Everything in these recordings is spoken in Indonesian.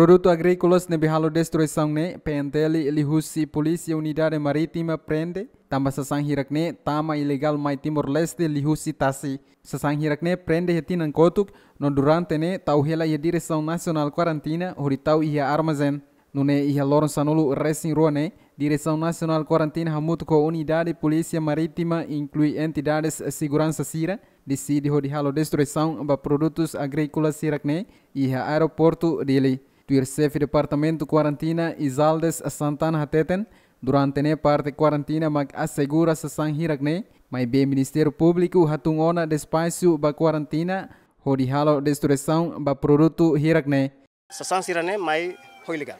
Produto agrícolas nebihalo destruição ne pentele lihusi polícia unidade marítima prende tamba sasang hirak ne tama ilegal mai timor leste lihusi tasi sasang hirak ne prende heti nan kotuk no durante ne tau hela ia direção nacional quarantina hori tau ia armazen nune ia loron sanulu racing rua ne Direção Nacional Quarantina Hamuto ko Unidade Polícia Marítima inclui entidades Segurança sira. decide hori halo destruição ba produtos agrícolas ne ia aeroporto dili do IRCEF Departamento Quarantina Isaldes Santana Hateten, durante ne parte quarantina mag assegura sa sanghirag ne, be ministeru publiku hatungona ona espaço ba quarantina ho dihalo destruição ba produto hirag ne. Sa sanghirag may ho ilegal.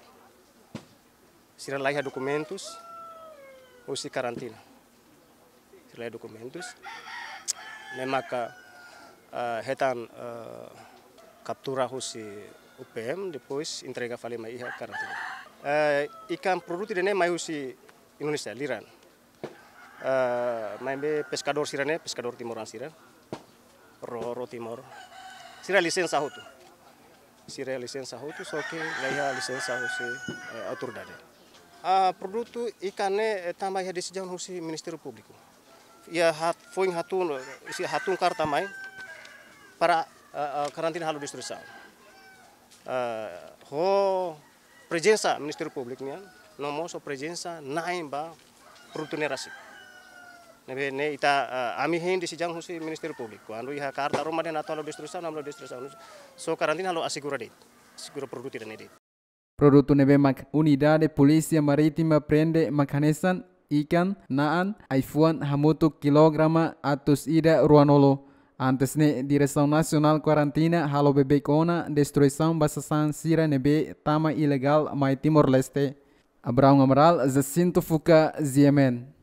Sira laiha documentos ou se quarantina. Sira laiha documentos. Ne maka uh, hetan eh, uh, ho UPM, depois entrega falei mai ia karantina. Uh, eh, ikan produk ini mai usi Indonesia liran. Uh, eh, mai be pescador sirane, ya, pescador timoran siran. Ro, ro timor. Sira lisensa hutu. Sira lisensa so soke laiha lisensa usi uh, eh, autor dade. Uh, ikan ne tambah ya disejauh usi Ministeri Público. Ia hat foing hatun si hatun karta mai para uh, karantina halu distrusau. Eh, ho presensa minister publik Público né so presensa naim ba protunerasi nebe ne ita eh, ami hen di sijang husi publik. ko andu iha karta roma den atau lo destrusa namlo lo destrusa so karantina lo asegura dit segura produto dan edit Produto nebe mak unidade polisi maritima prende makanesan ikan naan aifuan hamutu kilograma atus ida ruanolo Antes ne Direção Nacional Quarantina halo bebek ona destruição basasan sira nebe tama ilegal mai Timor Leste. Abraão Amaral Jacinto Fuca Ziemen.